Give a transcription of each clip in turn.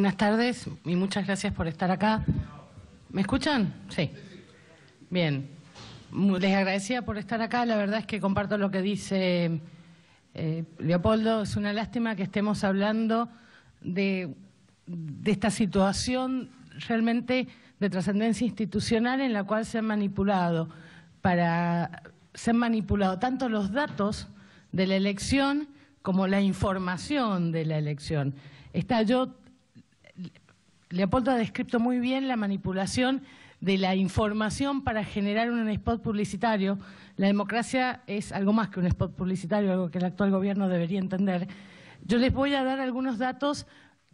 Buenas tardes y muchas gracias por estar acá. ¿Me escuchan? Sí. Bien. Les agradecía por estar acá. La verdad es que comparto lo que dice eh, Leopoldo. Es una lástima que estemos hablando de, esta situación realmente de trascendencia institucional en la cual se han manipulado para se han manipulado tanto los datos de la elección como la información de la elección. Está yo Leopoldo ha descrito muy bien la manipulación de la información para generar un spot publicitario. La democracia es algo más que un spot publicitario, algo que el actual gobierno debería entender. Yo les voy a dar algunos datos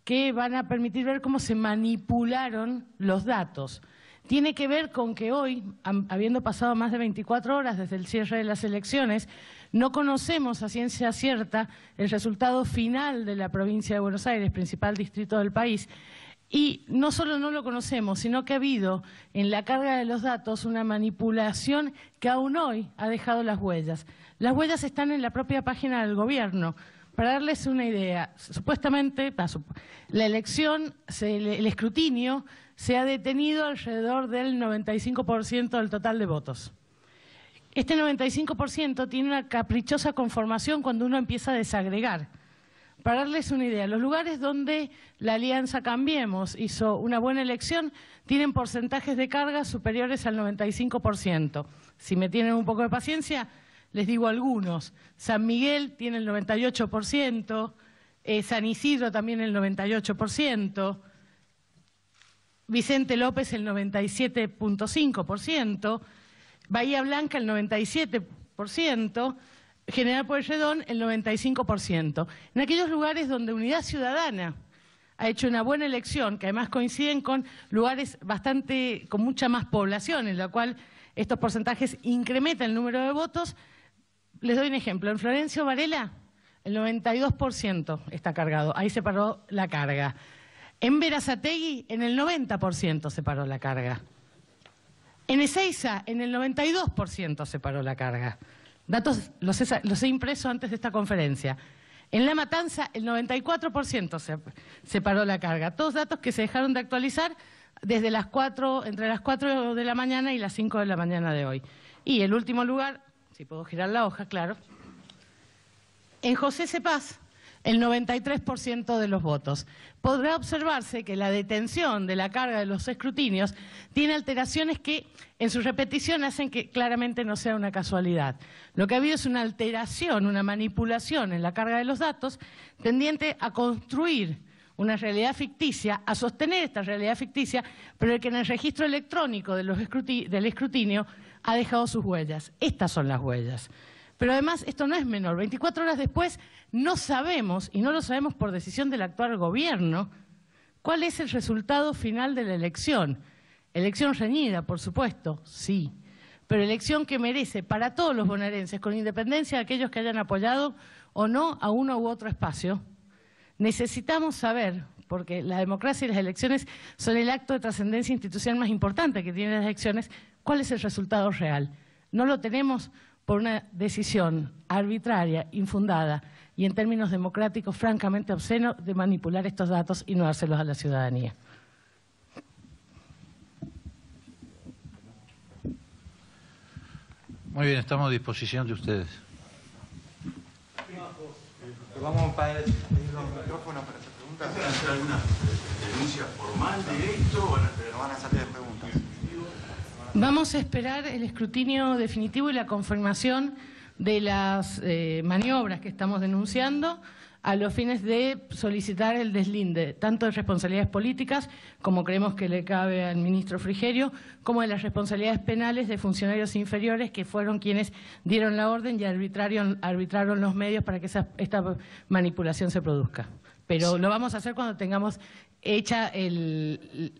que van a permitir ver cómo se manipularon los datos. Tiene que ver con que hoy, habiendo pasado más de 24 horas desde el cierre de las elecciones, no conocemos a ciencia cierta el resultado final de la provincia de Buenos Aires, principal distrito del país, y no solo no lo conocemos, sino que ha habido en la carga de los datos una manipulación que aún hoy ha dejado las huellas. Las huellas están en la propia página del gobierno. Para darles una idea, supuestamente la elección, el escrutinio, se ha detenido alrededor del 95% del total de votos. Este 95% tiene una caprichosa conformación cuando uno empieza a desagregar para darles una idea, los lugares donde la Alianza Cambiemos hizo una buena elección tienen porcentajes de carga superiores al 95%. Si me tienen un poco de paciencia, les digo algunos. San Miguel tiene el 98%, eh, San Isidro también el 98%, Vicente López el 97.5%, Bahía Blanca el 97%, General Pueyrredón el 95%. En aquellos lugares donde Unidad Ciudadana ha hecho una buena elección, que además coinciden con lugares bastante con mucha más población, en la cual estos porcentajes incrementan el número de votos. Les doy un ejemplo. En Florencio Varela, el 92% está cargado. Ahí se paró la carga. En Verazategui, en el 90% se paró la carga. En Ezeiza, en el 92% se paró la carga. Datos los he, impreso antes de esta conferencia. En La Matanza, el 94% se, paró la carga. Todos datos que se dejaron de actualizar desde las entre las 4 de la mañana y las 5 de la mañana de hoy. Y el último lugar, si puedo girar la hoja, claro, en José Cepaz, el 93% de los votos. Podrá observarse que la detención de la carga de los escrutinios tiene alteraciones que en su repetición hacen que claramente no sea una casualidad. Lo que ha habido es una alteración, una manipulación en la carga de los datos tendiente a construir una realidad ficticia, a sostener esta realidad ficticia, pero que en el registro electrónico del escrutinio ha dejado sus huellas. Estas son las huellas. Pero además esto no es menor. 24 horas después no sabemos, y no lo sabemos por decisión del actual gobierno, cuál es el resultado final de la elección. Elección reñida, por supuesto, sí, pero elección que merece para todos los bonaerenses, con independencia de aquellos que hayan apoyado o no a uno u otro espacio. Necesitamos saber, porque la democracia y las elecciones son el acto de trascendencia institucional más importante que tienen las elecciones, cuál es el resultado real. No lo tenemos por una decisión arbitraria, infundada y en términos democráticos francamente obsceno de manipular estos datos y no dárselos a la ciudadanía. Muy bien, estamos a disposición de ustedes. Vamos a para alguna denuncia formal de esto van a Vamos a esperar el escrutinio definitivo y la confirmación de las eh, maniobras que estamos denunciando a los fines de solicitar el deslinde, tanto de responsabilidades políticas, como creemos que le cabe al ministro Frigerio, como de las responsabilidades penales de funcionarios inferiores que fueron quienes dieron la orden y arbitraron, los medios para que esa, esta manipulación se produzca. Pero lo vamos a hacer cuando tengamos hecha el,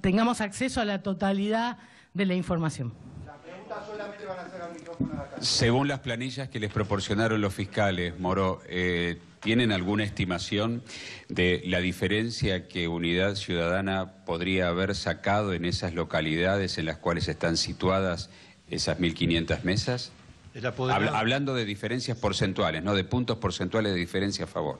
tengamos acceso a la totalidad de la información. Según las planillas que les proporcionaron los fiscales, Moro, eh, ¿tienen alguna estimación de la diferencia que Unidad Ciudadana podría haber sacado en esas localidades en las cuales están situadas esas 1.500 mesas? hablando de diferencias porcentuales, no de puntos porcentuales de diferencia a favor.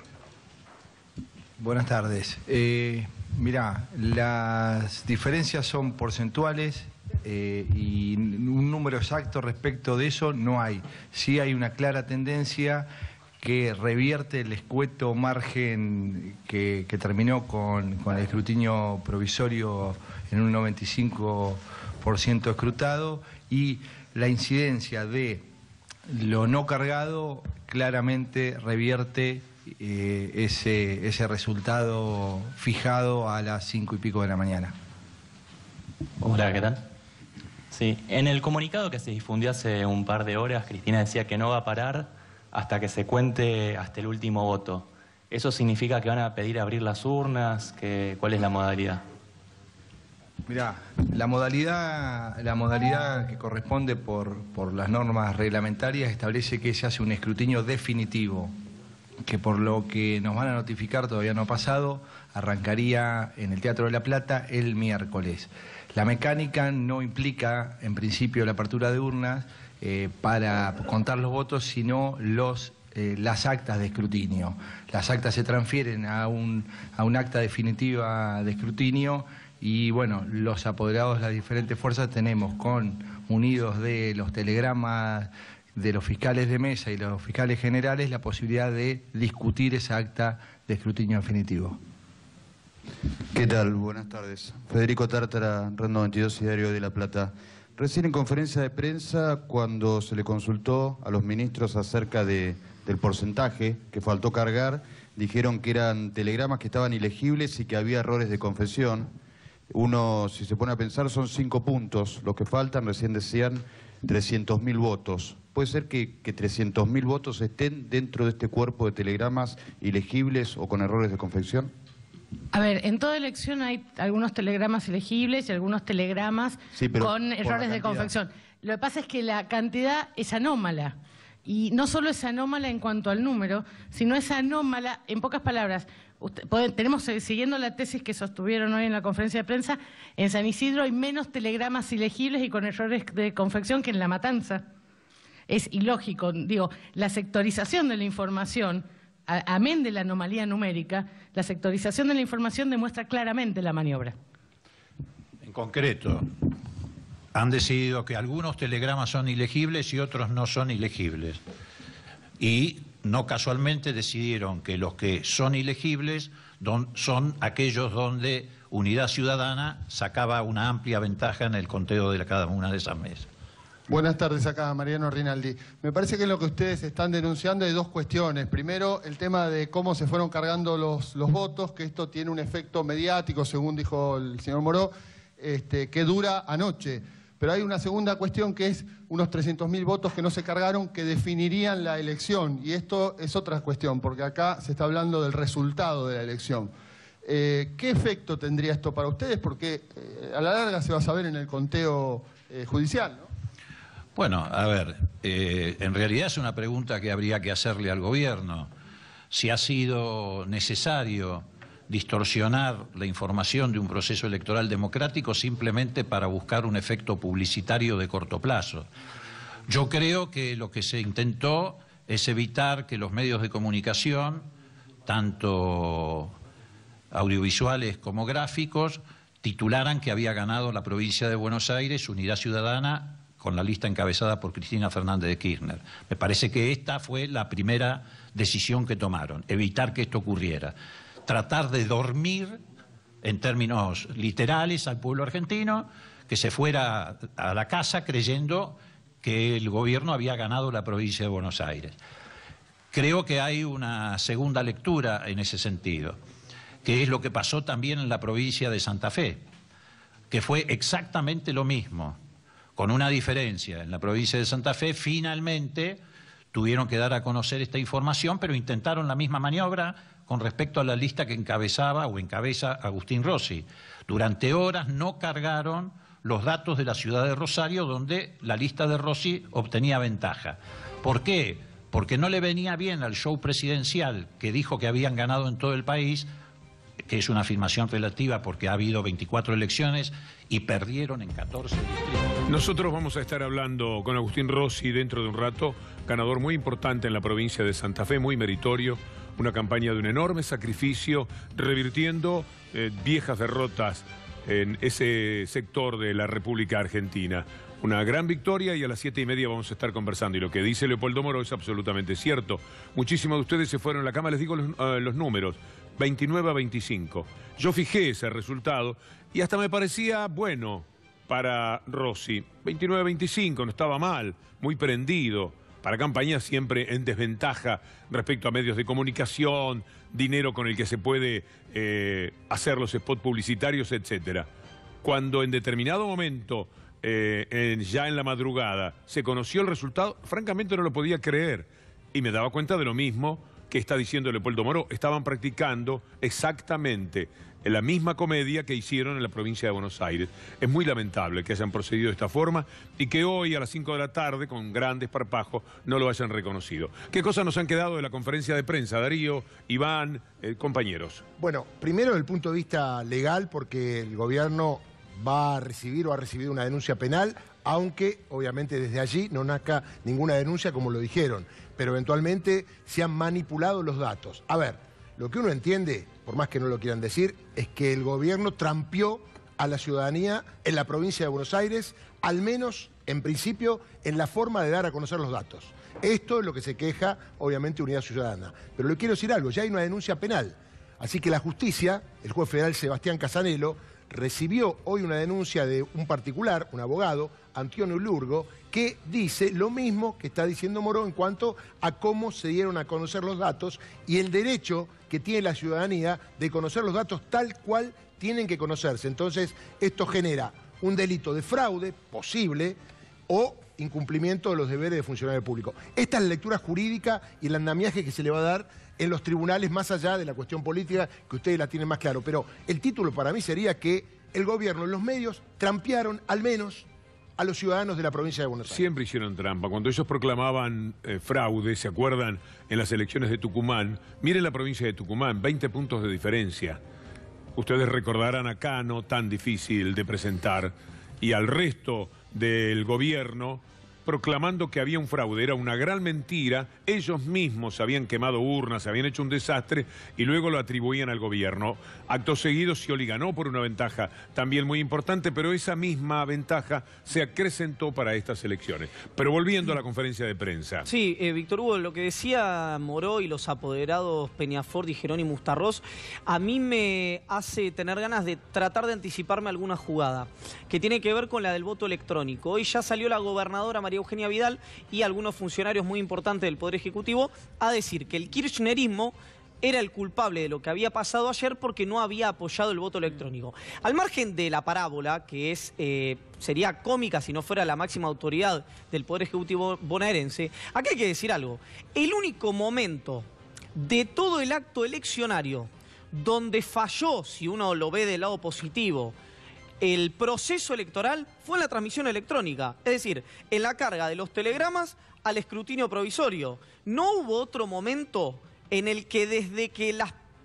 Buenas tardes. Eh, mirá, las diferencias son porcentuales eh, y un número exacto respecto de eso no hay. Sí hay una clara tendencia que revierte el escueto margen que, terminó con, el escrutinio provisorio en un 95% escrutado y la incidencia de lo no cargado claramente revierte eh, ese, ese resultado fijado a las cinco y pico de la mañana. Hola, ¿qué tal? en el comunicado que se difundió hace un par de horas, Cristina decía que no va a parar hasta que se cuente hasta el último voto. ¿Eso significa que van a pedir abrir las urnas? ¿Cuál es la modalidad? Mirá, la modalidad, la modalidad que corresponde por, por las normas reglamentarias establece que se hace un escrutinio definitivo, que por lo que nos van a notificar todavía no ha pasado, arrancaría en el Teatro de la Plata el miércoles. La mecánica no implica, en principio, la apertura de urnas eh, para contar los votos, sino los eh, las actas de escrutinio. Las actas se transfieren a un, a un acta definitiva de escrutinio y bueno, los apoderados de las diferentes fuerzas tenemos con unidos de los telegramas de los fiscales de mesa y los fiscales generales la posibilidad de discutir esa acta de escrutinio definitivo. ¿Qué tal? Buenas tardes. Federico Tartara, Red 22, y Diario de La Plata. Recién en conferencia de prensa, cuando se le consultó a los ministros acerca del porcentaje que faltó cargar, dijeron que eran telegramas que estaban ilegibles y que había errores de confesión. Uno, si se pone a pensar, son cinco puntos los que faltan, recién decían 300.000 votos. Puede ser que, que 300.000 votos estén dentro de este cuerpo de telegramas ilegibles o con errores de confección. A ver, en toda elección hay algunos telegramas elegibles y algunos telegramas con errores de confección. Lo que pasa es que la cantidad es anómala. Y no solo es anómala en cuanto al número, sino es anómala, en pocas palabras, tenemos, eh, siguiendo la tesis que sostuvieron hoy en la conferencia de prensa, en San Isidro hay menos telegramas ilegibles y con errores de confección que en La Matanza. Es ilógico, digo, la sectorización de la información amén de la anomalía numérica, la sectorización de la información demuestra claramente la maniobra. En concreto, han decidido que algunos telegramas son ilegibles y otros no son ilegibles. Y no casualmente decidieron que los que son ilegibles son aquellos donde Unidad Ciudadana sacaba una amplia ventaja en el conteo de cada una de esas mesas. Buenas tardes acá, Mariano Rinaldi. Me parece que en lo que ustedes están denunciando hay dos cuestiones. Primero, el tema de cómo se fueron cargando los, votos, que esto tiene un efecto mediático, según dijo el señor Moró, este, que dura anoche. Pero hay una segunda cuestión que es unos 300.000 votos que no se cargaron que definirían la elección. Y esto es otra cuestión, porque acá se está hablando del resultado de la elección. Eh, ¿Qué efecto tendría esto para ustedes? Porque eh, a la larga se va a saber en el conteo eh, judicial, ¿no? Bueno, a ver, eh, en realidad es una pregunta que habría que hacerle al gobierno. Si ha sido necesario distorsionar la información de un proceso electoral democrático simplemente para buscar un efecto publicitario de corto plazo. Yo creo que lo que se intentó es evitar que los medios de comunicación, tanto audiovisuales como gráficos, titularan que había ganado la provincia de Buenos Aires Unidad Ciudadana con la lista encabezada por Cristina Fernández de Kirchner. Me parece que esta fue la primera decisión que tomaron, evitar que esto ocurriera, tratar de dormir en términos literales al pueblo argentino, que se fuera a la casa creyendo que el gobierno había ganado la provincia de Buenos Aires. Creo que hay una segunda lectura en ese sentido, que es lo que pasó también en la provincia de Santa Fe, que fue exactamente lo mismo con una diferencia, en la provincia de Santa Fe finalmente tuvieron que dar a conocer esta información, pero intentaron la misma maniobra con respecto a la lista que encabezaba o encabeza Agustín Rossi. Durante horas no cargaron los datos de la ciudad de Rosario, donde la lista de Rossi obtenía ventaja. ¿Por qué? Porque no le venía bien al show presidencial que dijo que habían ganado en todo el país que es una afirmación relativa porque ha habido 24 elecciones y perdieron en 14 Nosotros vamos a estar hablando con Agustín Rossi dentro de un rato, ganador muy importante en la provincia de Santa Fe, muy meritorio, una campaña de un enorme sacrificio, revirtiendo eh, viejas derrotas en ese sector de la República Argentina. Una gran victoria y a las siete y media vamos a estar conversando. Y lo que dice Leopoldo Moro es absolutamente cierto. Muchísimos de ustedes se fueron a la cama, les digo los eh, números. 29 a 25. Yo fijé ese resultado y hasta me parecía bueno para Rossi. 29 a 25, no estaba mal, muy prendido. Para campaña siempre en desventaja respecto a medios de comunicación, dinero con el que se puede eh, hacer los spots publicitarios, etcétera. Cuando en determinado momento eh, ya en la madrugada. Se conoció el resultado, francamente no lo podía creer y me daba cuenta de lo mismo que está diciendo Leopoldo Moro, estaban practicando exactamente la misma comedia que hicieron en la provincia de Buenos Aires. Es muy lamentable que hayan procedido de esta forma y que hoy a las 5 de la tarde, con grandes parpajos, no lo hayan reconocido. ¿Qué cosas nos han quedado de la conferencia de prensa, Darío, Iván, eh, compañeros? Bueno, primero desde el punto de vista legal, porque el gobierno va a recibir o ha recibido una denuncia penal aunque obviamente desde allí no nazca ninguna denuncia, como lo dijeron, pero eventualmente se han manipulado los datos. A ver, lo que uno entiende, por más que no lo quieran decir, es que el gobierno trampió a la ciudadanía en la provincia de Buenos Aires, al menos en principio en la forma de dar a conocer los datos. Esto es lo que se queja, obviamente, Unidad Ciudadana. Pero le quiero decir algo, ya hay una denuncia penal. Así que la justicia, el juez federal Sebastián Casanelo, recibió hoy una denuncia de un particular, un abogado, Antonio Lurgo, que dice lo mismo que está diciendo Moró en cuanto a cómo se dieron a conocer los datos y el derecho que tiene la ciudadanía de conocer los datos tal cual tienen que conocerse. Entonces, esto genera un delito de fraude posible o incumplimiento de los deberes de funcionario público. Esta es la lectura jurídica y el andamiaje que se le va a dar en los tribunales, más allá de la cuestión política, que ustedes la tienen más claro. Pero el título para mí sería que el gobierno y los medios trampearon al menos a los ciudadanos de la provincia de Buenos Aires. Siempre hicieron trampa. Cuando ellos proclamaban eh, fraude, ¿se acuerdan? En las elecciones de Tucumán, miren la provincia de Tucumán, 20 puntos de diferencia. Ustedes recordarán a Cano, tan difícil de presentar, y al resto del gobierno proclamando que había un fraude. Era una gran mentira. Ellos mismos habían quemado urnas, habían hecho un desastre y luego lo atribuían al gobierno. Acto seguido, Scioli ganó por una ventaja también muy importante, pero esa misma ventaja se acrecentó para estas elecciones. Pero volviendo a la conferencia de prensa. Sí, eh, Víctor Hugo, lo que decía Moró y los apoderados Peñafort y Jerónimo Ustarrós, a mí me hace tener ganas de tratar de anticiparme alguna jugada que tiene que ver con la del voto electrónico. Hoy ya salió la gobernadora María Eugenia Vidal y algunos funcionarios muy importantes del Poder Ejecutivo a decir que el kirchnerismo era el culpable de lo que había pasado ayer porque no había apoyado el voto electrónico. Al margen de la parábola, que es eh, sería cómica si no fuera la máxima autoridad del Poder Ejecutivo bonaerense, aquí hay que decir algo. El único momento de todo el acto eleccionario donde falló, si uno lo ve del lado positivo, el proceso electoral fue la transmisión electrónica, es decir, en la carga de los telegramas al escrutinio provisorio. No hubo otro momento en el que desde que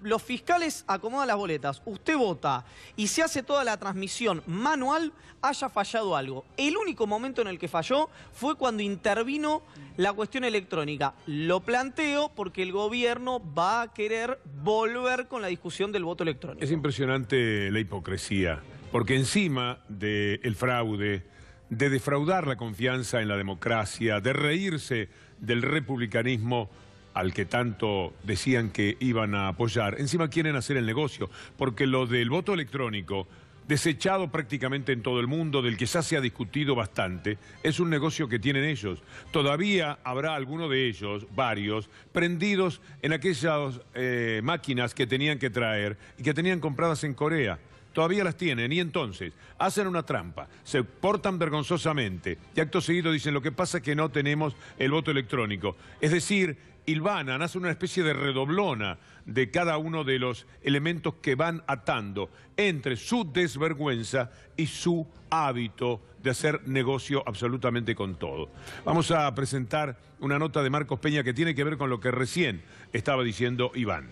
los fiscales acomodan las boletas, usted vota y se hace toda la transmisión manual, haya fallado algo. El único momento en el que falló fue cuando intervino la cuestión electrónica. Lo planteo porque el gobierno va a querer volver con la discusión del voto electrónico. Es impresionante la hipocresía. Porque encima del fraude, de defraudar la confianza en la democracia, de reírse del republicanismo al que tanto decían que iban a apoyar, encima quieren hacer el negocio, porque lo del voto electrónico, desechado prácticamente en todo el mundo, del que ya se ha discutido bastante, es un negocio que tienen ellos. Todavía habrá alguno de ellos, varios, prendidos en aquellas eh, máquinas que tenían que traer y que tenían compradas en Corea todavía las tienen y entonces hacen una trampa, se portan vergonzosamente y acto seguido dicen lo que pasa es que no tenemos el voto electrónico. Es decir, Ilvana nace una especie de redoblona de cada uno de los elementos que van atando entre su desvergüenza y su hábito de hacer negocio absolutamente con todo. Vamos a presentar una nota de Marcos Peña que tiene que ver con lo que recién estaba diciendo Iván.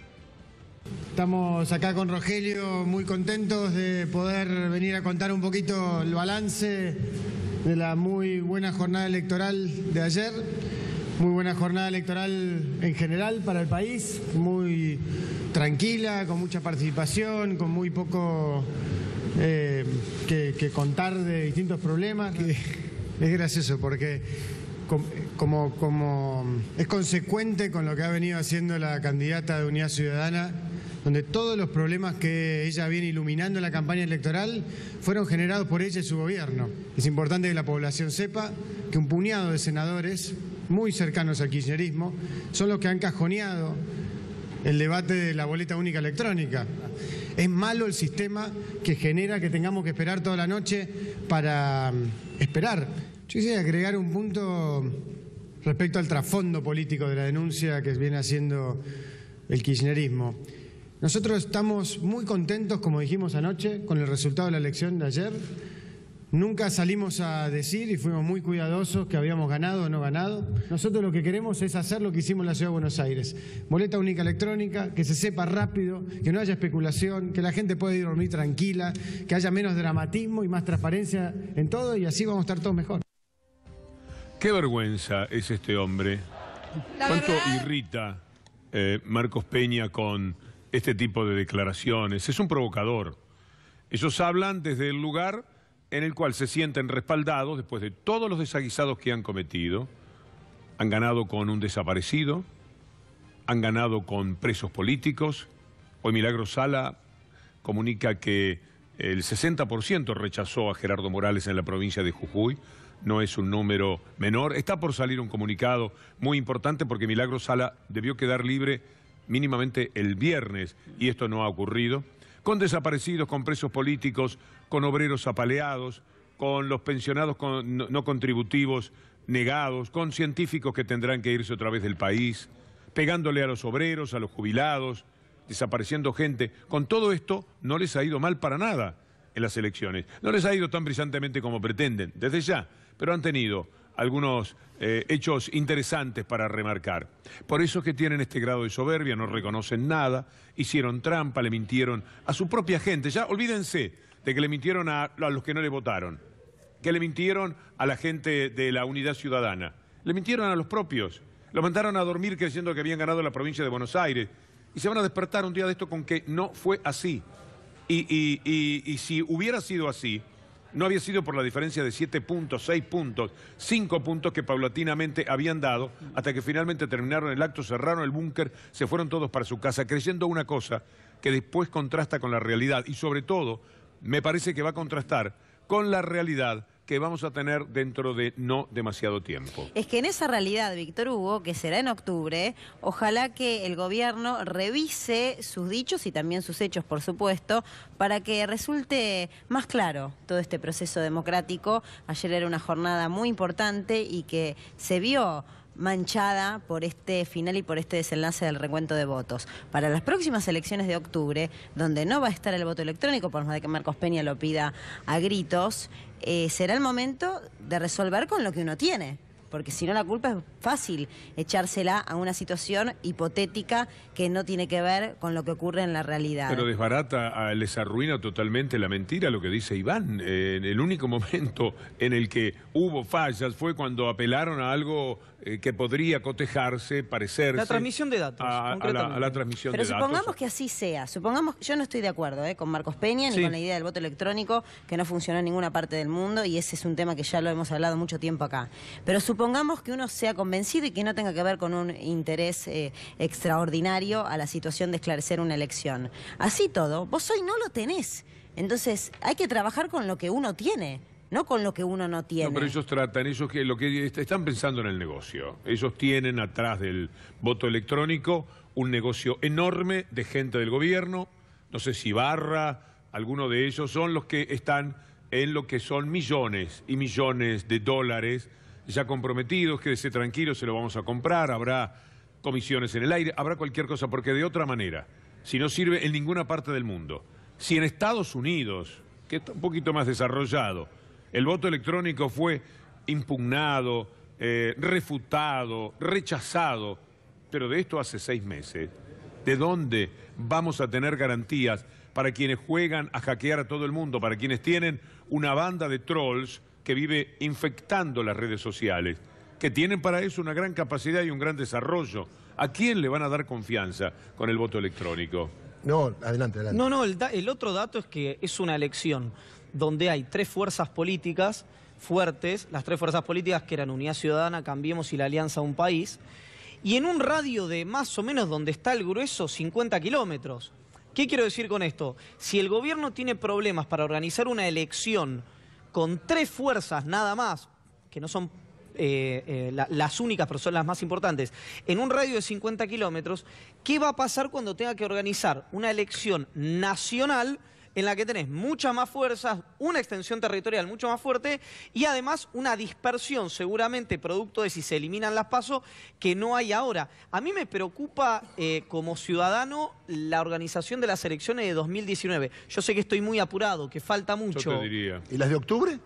Estamos acá con Rogelio, muy contentos de poder venir a contar un poquito el balance de la muy buena jornada electoral de ayer, muy buena jornada electoral en general para el país, muy tranquila, con mucha participación, con muy poco eh, que, contar de distintos problemas. es gracioso porque como, como es consecuente con lo que ha venido haciendo la candidata de Unidad Ciudadana, donde todos los problemas que ella viene iluminando en la campaña electoral fueron generados por ella y su gobierno. Es importante que la población sepa que un puñado de senadores muy cercanos al kirchnerismo son los que han cajoneado el debate de la boleta única electrónica. Es malo el sistema que genera que tengamos que esperar toda la noche para mm, esperar. Yo quisiera agregar un punto respecto al trasfondo político de la denuncia que viene haciendo el kirchnerismo. Nosotros estamos muy contentos, como dijimos anoche, con el resultado de la elección de ayer. Nunca salimos a decir y fuimos muy cuidadosos que habíamos ganado o no ganado. Nosotros lo que queremos es hacer lo que hicimos en la Ciudad de Buenos Aires. Boleta única electrónica, que se sepa rápido, que no haya especulación, que la gente pueda ir a dormir tranquila, que haya menos dramatismo y más transparencia en todo y así vamos a estar todos mejor. Qué vergüenza es este hombre. ¿Cuánto irrita eh, Marcos Peña con este tipo de declaraciones. Es un provocador. Ellos hablan desde el lugar en el cual se sienten respaldados después de todos los desaguisados que han cometido. Han ganado con un desaparecido, han ganado con presos políticos. Hoy Milagro Sala comunica que el 60% rechazó a Gerardo Morales en la provincia de Jujuy. No es un número menor. Está por salir un comunicado muy importante porque Milagro Sala debió quedar libre mínimamente el viernes, y esto no ha ocurrido, con desaparecidos, con presos políticos, con obreros apaleados, con los pensionados no, no contributivos negados, con científicos que tendrán que irse otra vez del país, pegándole a los obreros, a los jubilados, desapareciendo gente. Con todo esto no les ha ido mal para nada en las elecciones. No les ha ido tan brillantemente como pretenden, desde ya, pero han tenido algunos eh, hechos interesantes para remarcar. Por eso es que tienen este grado de soberbia, no reconocen nada, hicieron trampa, le mintieron a su propia gente. Ya olvídense de que le mintieron a, los que no le votaron, que le mintieron a la gente de la Unidad Ciudadana, le mintieron a los propios, lo mandaron a dormir creyendo que habían ganado la provincia de Buenos Aires y se van a despertar un día de esto con que no fue así. y si hubiera sido así, no había sido por la diferencia de siete puntos, seis puntos, cinco puntos que paulatinamente habían dado hasta que finalmente terminaron el acto, cerraron el búnker, se fueron todos para su casa, creyendo una cosa que después contrasta con la realidad y sobre todo me parece que va a contrastar con la realidad que vamos a tener dentro de no demasiado tiempo. Es que en esa realidad, Víctor Hugo, que será en octubre, ojalá que el gobierno revise sus dichos y también sus hechos, por supuesto, para que resulte más claro todo este proceso democrático. Ayer era una jornada muy importante y que se vio manchada por este final y por este desenlace del recuento de votos. Para las próximas elecciones de octubre, donde no va a estar el voto electrónico, por más de que Marcos Peña lo pida a gritos, eh, será el momento de resolver con lo que uno tiene porque si no la culpa es fácil echársela a una situación hipotética que no tiene que ver con lo que ocurre en la realidad. Pero desbarata, les arruina totalmente la mentira lo que dice Iván. en el único momento en el que hubo fallas fue cuando apelaron a algo eh, que podría cotejarse, parecerse... La transmisión de datos, a, la, transmisión de datos. Pero supongamos que así sea. Supongamos, yo no estoy de acuerdo eh, con Marcos Peña ni con la idea del voto electrónico que no funcionó en ninguna parte del mundo y ese es un tema que ya lo hemos hablado mucho tiempo acá. Pero Supongamos que uno sea convencido y que no tenga que ver con un interés eh, extraordinario a la situación de esclarecer una elección. Así todo, vos hoy no lo tenés. Entonces hay que trabajar con lo que uno tiene no con lo que uno no tiene. No, pero ellos tratan, ellos que lo que están pensando en el negocio. Ellos tienen atrás del voto electrónico un negocio enorme de gente del gobierno, no sé si Barra, alguno de ellos son los que están en lo que son millones y millones de dólares ya comprometidos, quédese tranquilo, se lo vamos a comprar, habrá comisiones en el aire, habrá cualquier cosa, porque de otra manera, si no sirve en ninguna parte del mundo, si en Estados Unidos, que está un poquito más desarrollado, el voto electrónico fue impugnado, eh, refutado, rechazado, pero de esto hace seis meses, ¿de dónde vamos a tener garantías para quienes juegan a hackear a todo el mundo, para quienes tienen una banda de trolls? que vive infectando las redes sociales, que tienen para eso una gran capacidad y un gran desarrollo. ¿A quién le van a dar confianza con el voto electrónico? No, adelante, adelante. No, no, el, otro dato es que es una elección donde hay tres fuerzas políticas fuertes, las tres fuerzas políticas que eran Unidad Ciudadana, Cambiemos y la Alianza a un País, y en un radio de más o menos donde está el grueso, 50 kilómetros. ¿Qué quiero decir con esto? Si el gobierno tiene problemas para organizar una elección con tres fuerzas nada más, que no son eh, eh, las únicas, pero son las más importantes, en un radio de 50 kilómetros, ¿qué va a pasar cuando tenga que organizar una elección nacional? en la que tenés muchas más fuerzas, una extensión territorial mucho más fuerte y además una dispersión seguramente producto de si se eliminan las pasos que no hay ahora. A mí me preocupa eh, como ciudadano la organización de las elecciones de 2019. Yo sé que estoy muy apurado, que falta mucho. Yo diría. ¿Y las de octubre?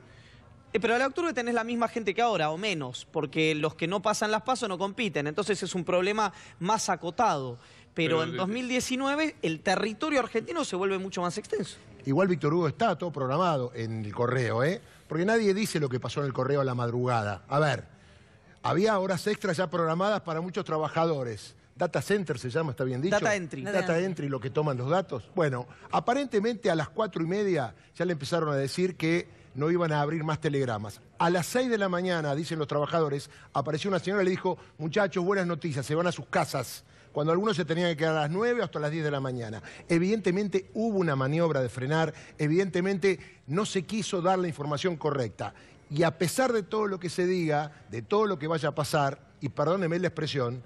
Eh, pero la octubre tenés la misma gente que ahora, o menos, porque los que no pasan las pasos no compiten, entonces es un problema más acotado. Pero, en 2019 el territorio argentino se vuelve mucho más extenso. Igual Víctor Hugo está todo programado en el correo, ¿eh? Porque nadie dice lo que pasó en el correo a la madrugada. A ver, había horas extras ya programadas para muchos trabajadores. Data Center se llama, está bien dicho. Data Entry. Data, Entry, lo que toman los datos. Bueno, aparentemente a las cuatro y media ya le empezaron a decir que no iban a abrir más telegramas. A las 6 de la mañana, dicen los trabajadores, apareció una señora y le dijo, muchachos, buenas noticias, se van a sus casas cuando algunos se tenían que quedar a las 9 hasta las 10 de la mañana. Evidentemente hubo una maniobra de frenar, evidentemente no se quiso dar la información correcta. Y a pesar de todo lo que se diga, de todo lo que vaya a pasar, y perdóneme la expresión,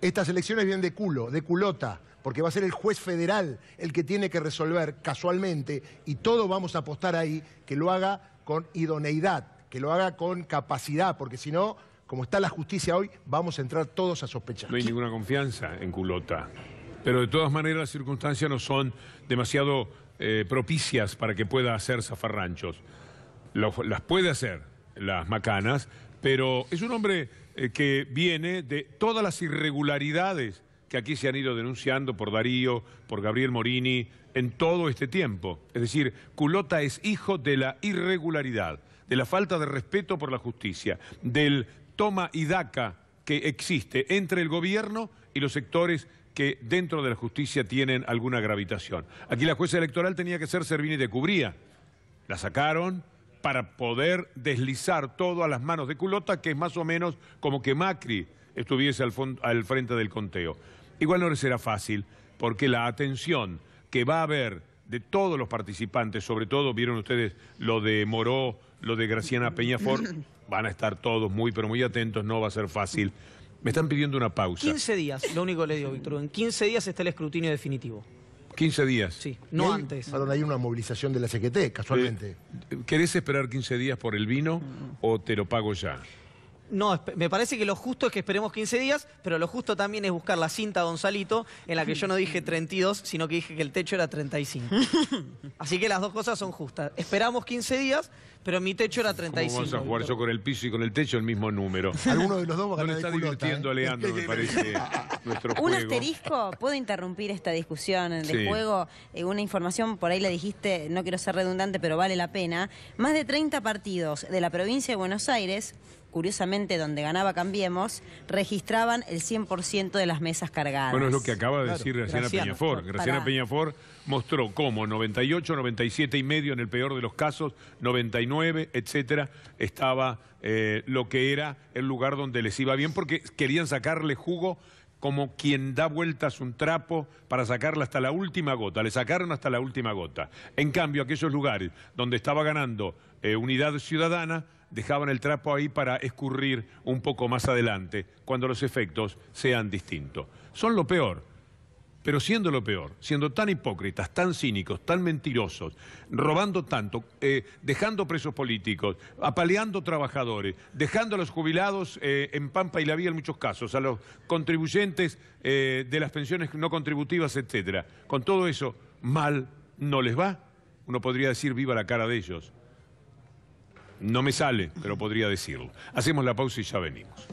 estas elecciones vienen de culo, de culota, porque va a ser el juez federal el que tiene que resolver casualmente, y todos vamos a apostar ahí que lo haga con idoneidad, que lo haga con capacidad, porque si no, como está la justicia hoy, vamos a entrar todos a sospechar. No hay ninguna confianza en Culota. Pero de todas maneras las circunstancias no son demasiado eh, propicias para que pueda hacer zafarranchos. las puede hacer, las macanas, pero es un hombre eh, que viene de todas las irregularidades que aquí se han ido denunciando por Darío, por Gabriel Morini, en todo este tiempo. Es decir, Culota es hijo de la irregularidad, de la falta de respeto por la justicia, del toma y daca que existe entre el gobierno y los sectores que dentro de la justicia tienen alguna gravitación. Aquí la jueza electoral tenía que ser Servini de Cubría. La sacaron para poder deslizar todo a las manos de Culota, que es más o menos como que Macri estuviese al, al frente del conteo. Igual no les será fácil, porque la atención que va a haber de todos los participantes, sobre todo, vieron ustedes lo de Moró, lo de Graciana Peñafort, van a estar todos muy, pero muy atentos, no va a ser fácil. Me están pidiendo una pausa. 15 días, lo único que le digo, Víctor, en 15 días está el escrutinio definitivo. 15 días. Sí, no antes. Perdón, hay una movilización de la CGT, casualmente. Eh, ¿Querés esperar 15 días por el vino mm. o te lo pago ya? No, me parece que lo justo es que esperemos 15 días, pero lo justo también es buscar la cinta Gonzalito, en la que yo no dije 32, sino que dije que el techo era 35. Así que las dos cosas son justas. Esperamos 15 días, pero mi techo era 35. vamos a jugar yo con el piso y con el techo el mismo número? Alguno de los dos va a ganar no está divirtiendo, ¿eh? me parece, Un asterisco, ¿puedo interrumpir esta discusión de juego? Eh, una información, por ahí le dijiste, no quiero ser redundante, pero vale la pena. Más de 30 partidos de la provincia de Buenos Aires curiosamente donde ganaba Cambiemos, registraban el 100% de las mesas cargadas. Bueno, es lo que acaba de decir Graciana, Peñafor. Peñafort. Graciana mostró cómo 98, 97 y medio en el peor de los casos, 99, etcétera, estaba eh, lo que era el lugar donde les iba bien porque querían sacarle jugo como quien da vueltas un trapo para sacarla hasta la última gota. Le sacaron hasta la última gota. En cambio, aquellos lugares donde estaba ganando eh, Unidad Ciudadana, dejaban el trapo ahí para escurrir un poco más adelante, cuando los efectos sean distintos. Son lo peor, pero siendo lo peor, siendo tan hipócritas, tan cínicos, tan mentirosos, robando tanto, eh, dejando presos políticos, apaleando trabajadores, dejando a los jubilados eh, en Pampa y la Vía en muchos casos, a los contribuyentes eh, de las pensiones no contributivas, etcétera. Con todo eso, mal no les va. Uno podría decir viva la cara de ellos. No me sale, pero podría decirlo. Hacemos la pausa y ya venimos.